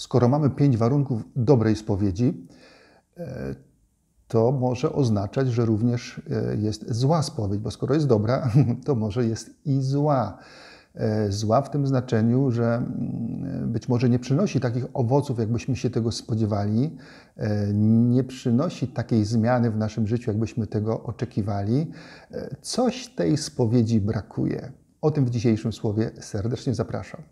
skoro mamy pięć warunków dobrej spowiedzi, e, to może oznaczać, że również e, jest zła spowiedź, bo skoro jest dobra, to może jest i zła. E, zła w tym znaczeniu, że mm, być może nie przynosi takich owoców, jakbyśmy się tego spodziewali, nie przynosi takiej zmiany w naszym życiu, jakbyśmy tego oczekiwali. Coś tej spowiedzi brakuje. O tym w dzisiejszym słowie serdecznie zapraszam.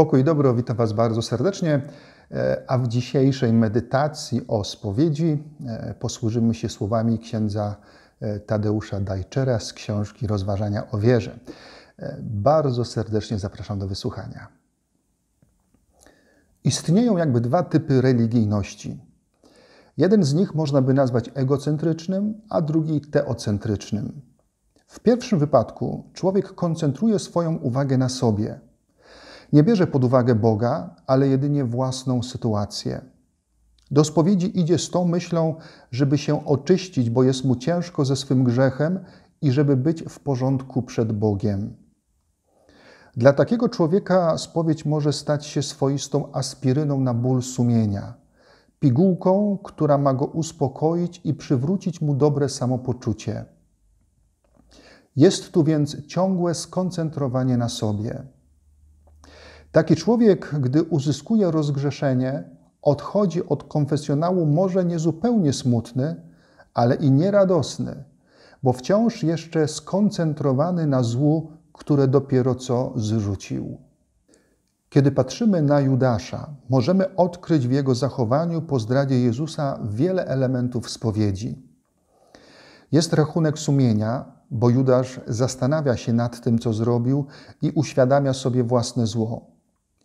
Pokój i dobro, witam Was bardzo serdecznie. E, a w dzisiejszej medytacji o spowiedzi e, posłużymy się słowami księdza e, Tadeusza Dajczera z książki Rozważania o wierze. Bardzo serdecznie zapraszam do wysłuchania. Istnieją jakby dwa typy religijności. Jeden z nich można by nazwać egocentrycznym, a drugi teocentrycznym. W pierwszym wypadku człowiek koncentruje swoją uwagę na sobie – nie bierze pod uwagę Boga, ale jedynie własną sytuację. Do spowiedzi idzie z tą myślą, żeby się oczyścić, bo jest mu ciężko ze swym grzechem i żeby być w porządku przed Bogiem. Dla takiego człowieka spowiedź może stać się swoistą aspiryną na ból sumienia, pigułką, która ma go uspokoić i przywrócić mu dobre samopoczucie. Jest tu więc ciągłe skoncentrowanie na sobie. Taki człowiek, gdy uzyskuje rozgrzeszenie, odchodzi od konfesjonału może niezupełnie smutny, ale i nieradosny, bo wciąż jeszcze skoncentrowany na złu, które dopiero co zrzucił. Kiedy patrzymy na Judasza, możemy odkryć w jego zachowaniu po zdradzie Jezusa wiele elementów spowiedzi. Jest rachunek sumienia, bo Judasz zastanawia się nad tym, co zrobił i uświadamia sobie własne zło.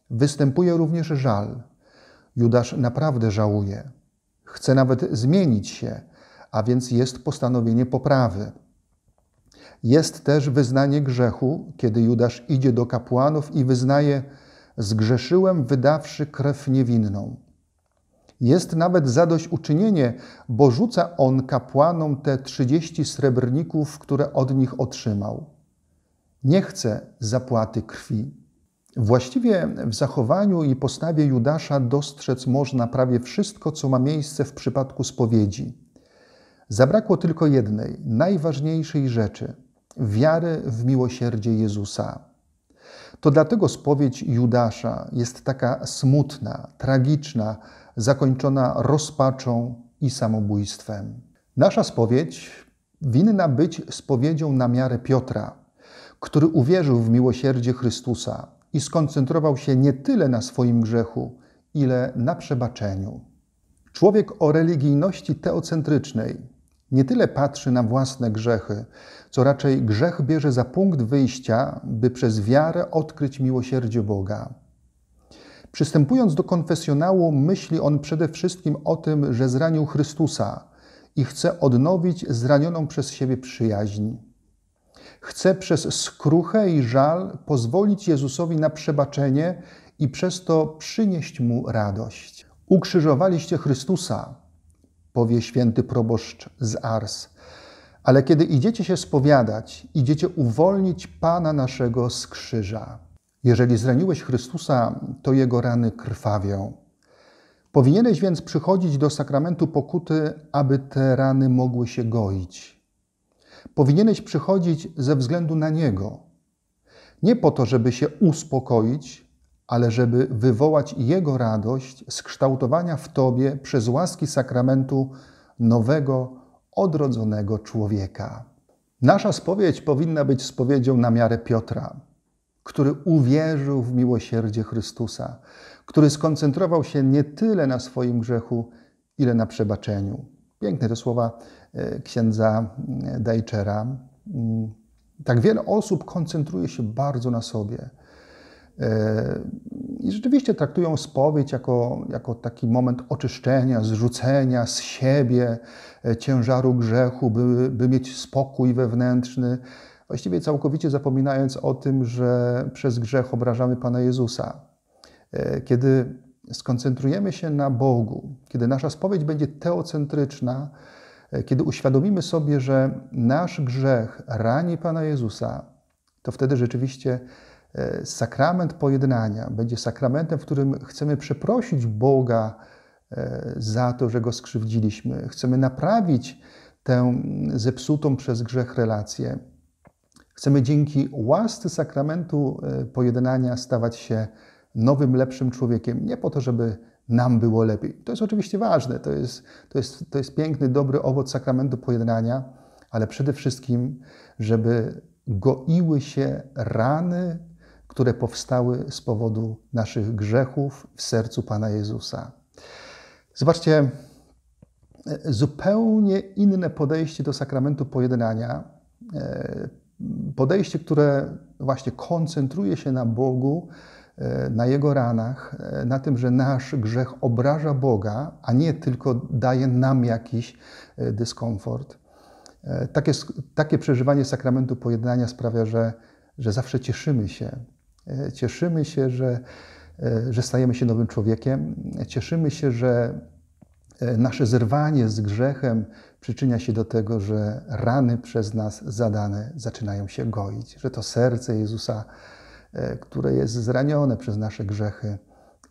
Występuje również żal. Judasz naprawdę żałuje. Chce nawet zmienić się, a więc jest postanowienie poprawy. Jest też wyznanie grzechu, kiedy Judasz idzie do kapłanów i wyznaje: Zgrzeszyłem, wydawszy krew niewinną. Jest nawet zadośćuczynienie, bo rzuca on kapłanom te 30 srebrników, które od nich otrzymał. Nie chce zapłaty krwi. Właściwie w zachowaniu i postawie Judasza dostrzec można prawie wszystko, co ma miejsce w przypadku spowiedzi. Zabrakło tylko jednej, najważniejszej rzeczy wiary w miłosierdzie Jezusa. To dlatego spowiedź Judasza jest taka smutna, tragiczna, zakończona rozpaczą i samobójstwem. Nasza spowiedź winna być spowiedzią na miarę Piotra, który uwierzył w miłosierdzie Chrystusa, i skoncentrował się nie tyle na swoim grzechu, ile na przebaczeniu. Człowiek o religijności teocentrycznej nie tyle patrzy na własne grzechy, co raczej grzech bierze za punkt wyjścia, by przez wiarę odkryć miłosierdzie Boga. Przystępując do konfesjonału, myśli on przede wszystkim o tym, że zranił Chrystusa i chce odnowić zranioną przez siebie przyjaźń chce przez skruchę i żal pozwolić Jezusowi na przebaczenie i przez to przynieść mu radość. Ukrzyżowaliście Chrystusa, powie święty proboszcz z Ars. Ale kiedy idziecie się spowiadać, idziecie uwolnić Pana naszego z krzyża. Jeżeli zraniłeś Chrystusa, to jego rany krwawią. Powinieneś więc przychodzić do sakramentu pokuty, aby te rany mogły się goić. Powinieneś przychodzić ze względu na Niego. Nie po to, żeby się uspokoić, ale żeby wywołać Jego radość skształtowania w Tobie przez łaski sakramentu nowego, odrodzonego człowieka. Nasza spowiedź powinna być spowiedzią na miarę Piotra, który uwierzył w miłosierdzie Chrystusa, który skoncentrował się nie tyle na swoim grzechu, ile na przebaczeniu. Piękne te słowa e, księdza e, Dajczera. Mm, tak wiele osób koncentruje się bardzo na sobie. E, I rzeczywiście traktują spowiedź jako, jako taki moment oczyszczenia, zrzucenia z siebie ciężaru grzechu, by, by mieć spokój wewnętrzny, właściwie całkowicie zapominając o tym, że przez grzech obrażamy Pana Jezusa. Kiedy skoncentrujemy się na Bogu, kiedy nasza spowiedź będzie teocentryczna, e, kiedy uświadomimy sobie, że nasz grzech rani Pana Jezusa, to wtedy rzeczywiście e, sakrament pojednania będzie sakramentem, w którym chcemy przeprosić Boga e, za to, że go skrzywdziliśmy. Chcemy naprawić tę zepsutą przez grzech relację. Chcemy dzięki łasce sakramentu pojednania stawać się nowym, lepszym człowiekiem, nie po to, żeby nam było lepiej. To jest oczywiście ważne, to jest, to jest, to jest piękny, dobry owoc sakramentu pojednania, ale przede wszystkim, żeby goiły się rany, które powstały z powodu naszych grzechów w sercu Pana Jezusa. Zobaczcie, zupełnie inne podejście do sakramentu pojednania, e, podejście, które właśnie koncentruje się na Bogu, na Jego ranach, e, na tym, że nasz grzech obraża Boga, a nie tylko daje nam jakiś e, dyskomfort. E, takie, takie przeżywanie sakramentu pojednania sprawia, że, że zawsze cieszymy się. Cieszymy się, że, że stajemy się nowym człowiekiem. Cieszymy się, że nasze zerwanie z grzechem przyczynia się do tego, że rany przez nas zadane zaczynają się goić, że to serce Jezusa E, które jest zranione przez nasze grzechy,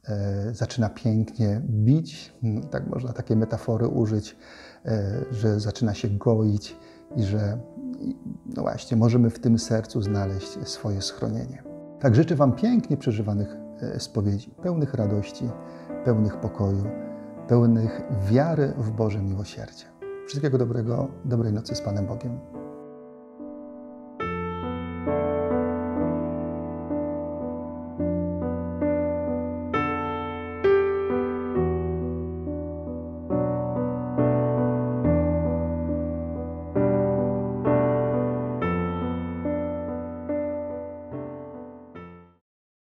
e, zaczyna pięknie bić, mm, tak można takie metafory użyć, e, że zaczyna się goić i że no właśnie, możemy w tym sercu znaleźć swoje schronienie. Tak życzę Wam pięknie przeżywanych spowiedzi, pełnych radości, pełnych pokoju, pełnych wiary w Boże miłosierdzie. Wszystkiego dobrego, dobrej nocy z Panem Bogiem.